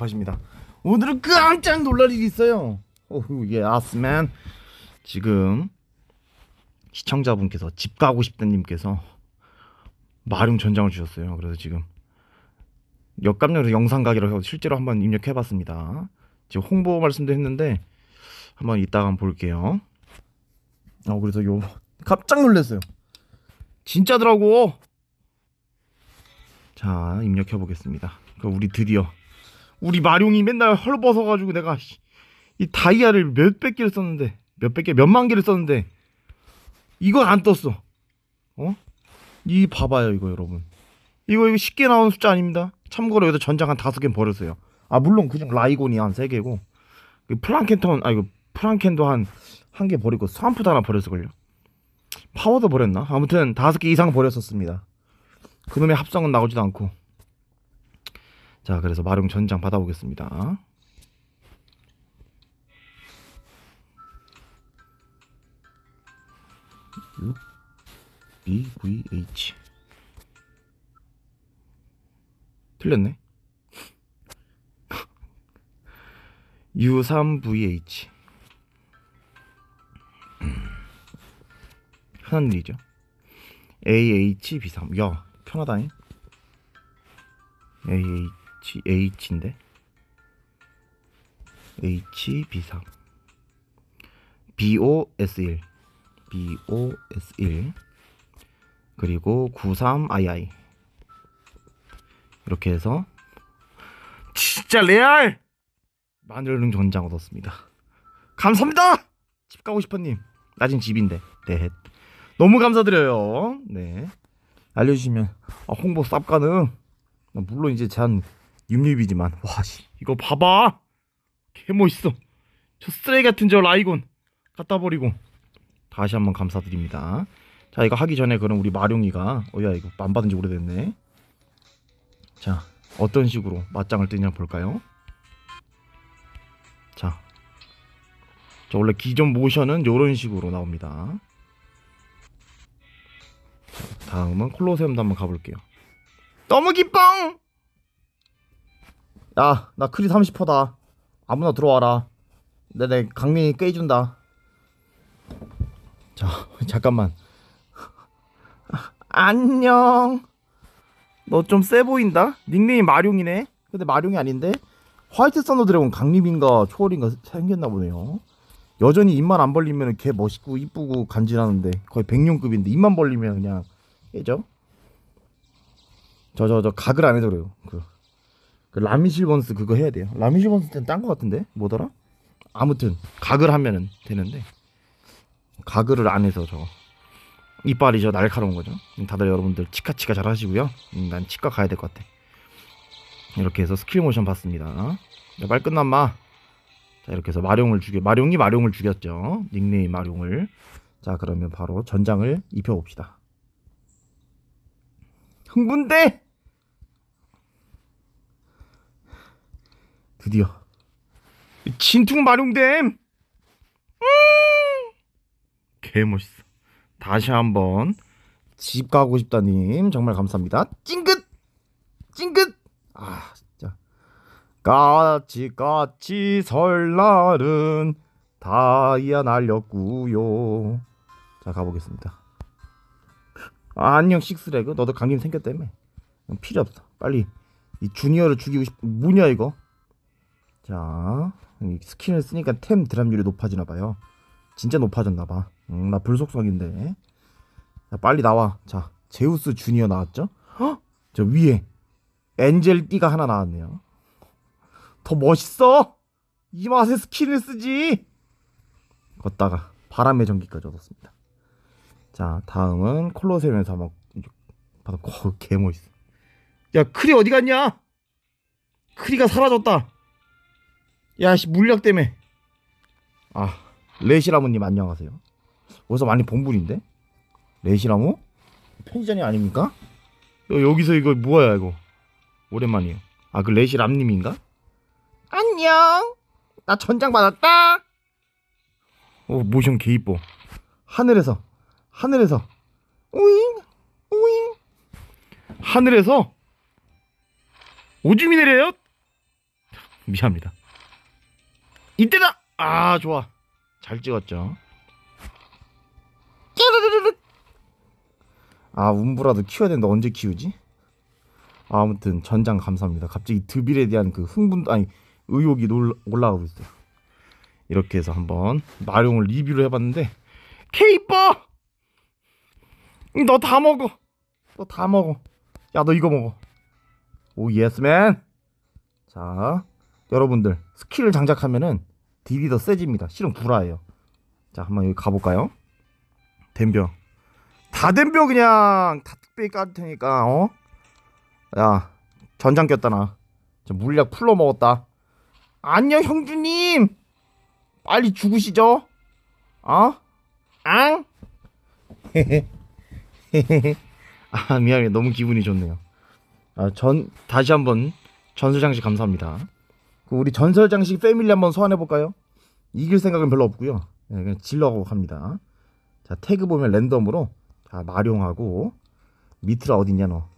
파입니다 오늘은 깜짝 놀랄 일이 있어요. 오우 예아스맨 지금 시청자분께서 집 가고 싶다님께서 마룡 전장을 주셨어요. 그래서 지금 역감력에서 영상 가기로 해 실제로 한번 입력해봤습니다. 지금 홍보 말씀도 했는데 한번 이따가 한번 볼게요. 어 그래서 요 깜짝 놀랐어요. 진짜더라고. 자 입력해 보겠습니다. 우리 드디어 우리 마룡이 맨날 헐벗어가지고 내가 이 다이아를 몇백 개를 썼는데 몇백 개 몇만 개를 썼는데 이건 안 떴어 어? 이 봐봐요 이거 여러분 이거 이거 쉽게 나온 숫자 아닙니다 참고로 여기서 전장 한 다섯 개 버렸어요 아 물론 그중 라이곤이 한 세 개고 플랑켄턴 그 아 이거 프랑켄도 한 한 개 버리고 스완프도 하나 버렸을걸요 파워도 버렸나 아무튼 다섯 개 이상 버렸었습니다 그놈의 합성은 나오지도 않고 자, 그래서 마룡 전장 받아보겠습니다. BVH 틀렸네. U3VH 편한 음. 일이죠. AH B3 야 편하다잉. AH H, 인데 H, B3 BOS1. BOS1. 그리고 93II. 이렇게 해서 진짜 레알! 마늘능 전장 얻었습니다. 감사합니다! 집 가고 싶어님. 나진 집인데. 네. 너무 감사드려요. 네. 알려주시면 아, 홍보 쌉가능. 물론 이제 잔 육립이지만 와씨 이거 봐봐 개멋있어 저 쓰레기 같은 저 라이곤 갖다 버리고 다시 한번 감사드립니다 자 이거 하기 전에 그럼 우리 마룡이가 어야 이거 안 받은 지 오래됐네 자 어떤 식으로 맞짱을 뜨냐 볼까요 자 저 원래 기존 모션은 이런 식으로 나옵니다 자, 다음은 콜로세움도 한번 가볼게요 너무 기뻥 야나 크리 30%다 아무나 들어와라 네네, 강민이 깨준다 자 잠깐만 안녕 너 좀 쎄 보인다 닉네임 마룡이네 근데 마룡이 아닌데 화이트 선더 드래곤 강림인가 초월인가 생겼나 보네요 여전히 입만 안 벌리면 개 멋있고 이쁘고 간지나는데 거의 백룡급인데 입만 벌리면 그냥 얘죠 저저저 저, 저, 각을 안 해서 그래요 그. 그 라미실번스 그거 해야 돼요. 라미실번스 때는 딴거 같은데 뭐더라? 아무튼 가글 하면은 되는데 가글을 안 해서 저 이빨이 저 날카로운 거죠. 다들 여러분들 치카치카 잘 하시고요. 음, 난 치과 가야 될 것 같아. 이렇게 해서 스킬 모션 봤습니다. 어? 야, 말 끝난 마. 자 이렇게 해서 마룡을 죽여 마룡이 마룡을 죽였죠. 닉네임 마룡을. 자 그러면 바로 전장을 입혀봅시다. 흥분돼! 드디어 진퉁 마룡댐 음! 개멋있어 다시 한번 집 가고 싶다님 정말 감사합니다 찡긋 찡긋 아 진짜 까치 까치 설날은 다이아 날렸구요 자 가보겠습니다 아, 안녕 식스레그 너도 감기 생겼다며 필요 없어 빨리 이 주니어를 죽이고 싶 뭐냐 이거 자스킨을 쓰니까 템 드랍률이 높아지나 봐요. 진짜 높아졌나 봐. 음, 나 불속성인데. 자, 빨리 나와. 자, 제우스 주니어 나왔죠? 헉! 저 위에 엔젤 띠가 하나 나왔네요. 더 멋있어. 이 맛에 스킬을 쓰지. 걷다가 바람의 전기까지 얻었습니다. 자, 다음은 콜로세움에서 막 봐도 개 멋있어. 야, 크리 어디 갔냐? 크리가 사라졌다. 야씨 물약 때문에 아레시라무님 안녕하세요 어디서 많이 본 분인데? 레시라무 편의점이 아닙니까? 여기서 이거 뭐야 이거 오랜만이에요 아 그 레시람님인가? 안녕 나 전장 받았다 어 모션 개 이뻐 하늘에서 하늘에서 오잉 오잉 하늘에서 오줌이 내려요? 미안합니다 이때다! 아 좋아 잘 찍었죠 아움부라도 키워야 되는데 언제 키우지? 아, 무튼 전장 감사합니다 갑자기 드빌에 대한 그 흥분도 아니 의욕이 올라가고 있어요 이렇게 해서 한번 마룡을 리뷰를 해봤는데 케이퍼! 너 다 먹어 너 다 먹어 야 너 이거 먹어 오 예스맨 자 여러분들 스킬을 장착하면은 딥이 더 세집니다. 실은 불화예요 자, 한번 여기 가볼까요? 덴벼다덴벼 그냥 다 특별히 까줄 테니까 어? 야 전장 꼈다 나. 저 물약 풀러 먹었다. 안녕 형주님. 빨리 죽으시죠. 어? 앙? 아 미안해 너무 기분이 좋네요. 아, 전 다시 한번 전술장식 감사합니다. 우리 전설 장식 패밀리 한번 소환해 볼까요? 이길 생각은 별로 없고요. 네, 그냥 질러고 갑니다. 자 태그 보면 랜덤으로 자 마룡하고 미트라 어딨냐 너?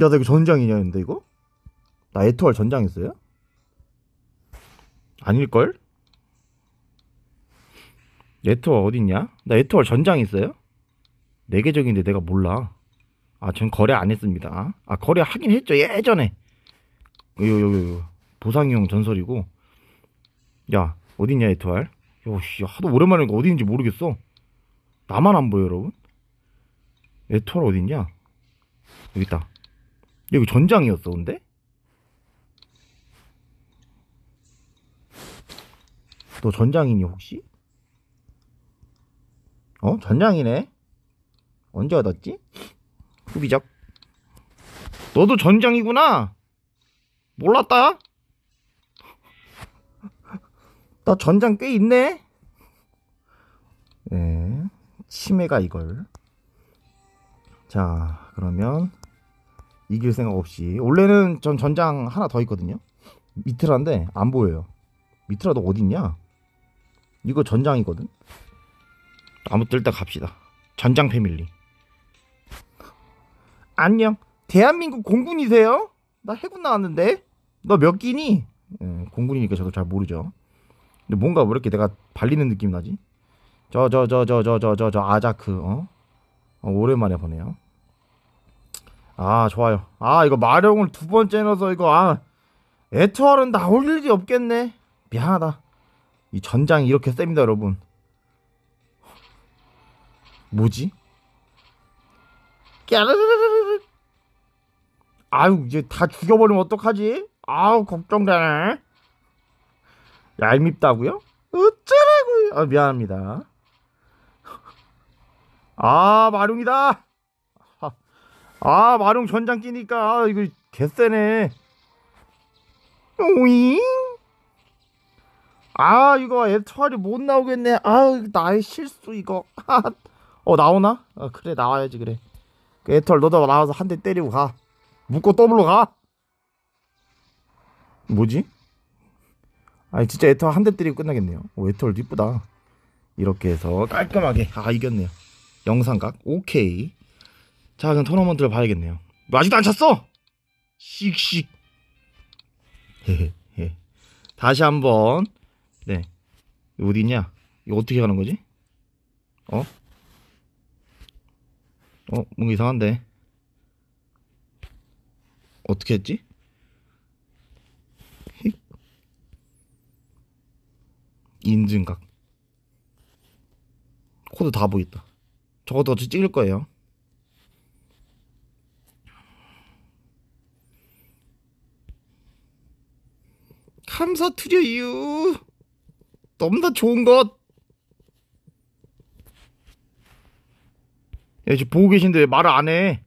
야나 이거 전장이냐 근데 이거? 나 에토알 전장했어요? 아닐걸? 에토알 어딨냐? 나 에토알 전장 있어요? 내계적인데 네 내가 몰라. 아, 전 거래 안 했습니다. 아, 거래 하긴 했죠. 예전에. 요요요 요. 보상형 전설이고 야 어딨냐 에투알 요씨 하도 오랜만이니까 어디있는지 모르겠어 나만 안 보여 여러분 에투알 어딨냐 여기 있다 여기 전장이었어 근데 너 전장이니 혹시? 어? 전장이네? 언제 얻었지? 후비적 너도 전장이구나 몰랐다? 나 전장 꽤 있네? 네, 예, 치매가 이걸. 자, 그러면 이길 생각 없이 원래는 전 전장 하나 더 있거든요. 미트라인데 안 보여요. 미트라도 어딨냐? 이거 전장이거든. 아무튼 일단 갑시다. 전장 패밀리. 안녕. 대한민국 공군이세요? 나 해군 나왔는데. 너 몇 기니? 예, 공군이니까 저도 잘 모르죠. 근데 뭔가 왜 뭐 이렇게 내가 발리는 느낌 나지? 저 저 저 저 저 저 저 저 아자크 어? 어? 오랜만에 보네요. 아 좋아요. 아 이거 마룡을 두 번째 넣어서 이거 아 에투알은 나올 일이 없겠네. 미안하다. 이 전장 이렇게 셉니다 여러분. 뭐지? 깨르르르르. 아유 이제 다 죽여버리면 어떡하지? 아우 걱정되네. 얄밉다고요? 어쩌라고요? 아, 미안합니다. 아, 마룡이다! 아, 아, 마룡 전장 끼니까, 아, 이거 개쎄네. 오잉? 아, 이거 애초알이 못 나오겠네. 아, 나의 실수, 이거. 아, 어, 나오나? 아, 그래, 나와야지, 그래. 그 애털 너도 나와서 한 대 때리고 가. 묶고 떠물러 가. 뭐지? 아 진짜 에터 한 대 때리고 끝나겠네요 오, 에터를 이쁘다 이렇게 해서 깔끔하게 아 이겼네요 영상각 오케이 자 그럼 토너먼트를 봐야겠네요 뭐, 아직도 안 찼어 씩씩 다시 한번 네 어디냐 이거 어떻게 가는 거지 어? 어? 뭔가 이상한데 어떻게 했지? 인증각 코드 다 보인다 저것도 어차 찍을 거예요 감사드려요 너무나 좋은 것 야, 지금 보고 계신데 왜 말을 안 해?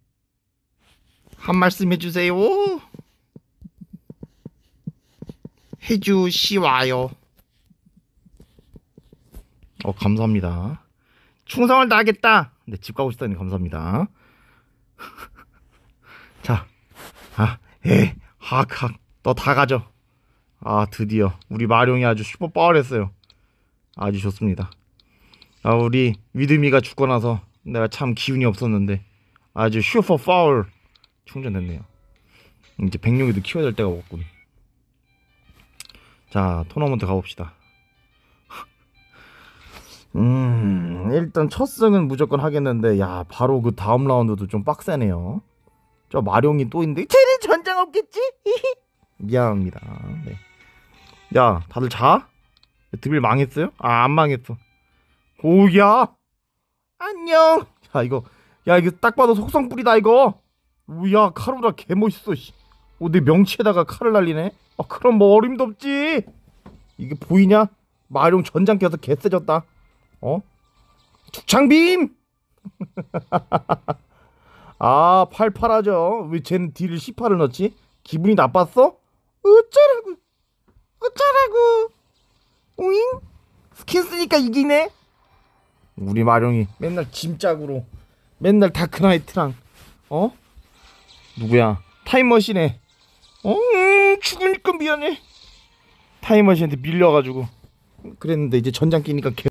한 말씀 해주세요. 해주시와요. 어, 감사합니다. 충성을 다하겠다. 네, 집 가고 싶다니 감사합니다. 자, 아, 에, 예, 학, 학, 너다 가져. 아, 드디어 우리 마룡이 아주 슈퍼 파워 했어요. 아주 좋습니다. 아, 우리 위드미가 죽고 나서 내가 참 기운이 없었는데 아주 슈퍼 파울 충전됐네요. 이제 백룡이도 키워야 될 때가 왔군. 자, 토너먼트 가봅시다. 음, 일단 첫 승은 무조건 하겠는데, 야, 바로 그 다음 라운드도 좀 빡세네요. 저 마룡이 또 있는데, 쟤는 전장 없겠지? 미안합니다. 네. 야, 다들 자? 드빌 망했어요? 아, 안 망했어. 오야! 안녕! 야, 이거, 야, 이거 딱 봐도 속성 뿌리다, 이거! 우야, 카로라 개멋있어, 오, 내 명치에다가 칼을 날리네? 아, 그럼 뭐 어림도 없지! 이게 보이냐? 마룡 전장 껴서 개쎄졌다. 어? 툭창빔! 아, 팔팔하죠. 왜 쟤는 딜을 18을 넣지? 기분이 나빴어? 어쩌라고? 어쩌라고? 오잉? 스킨 쓰니까 이기네? 우리 마룡이 맨날 짐짝으로 맨날 다크나이트랑 어? 누구야? 타임머신에 어? 음, 죽으니까 미안해 타임머신한테 밀려가지고 그랬는데 이제 전장 끼니까 개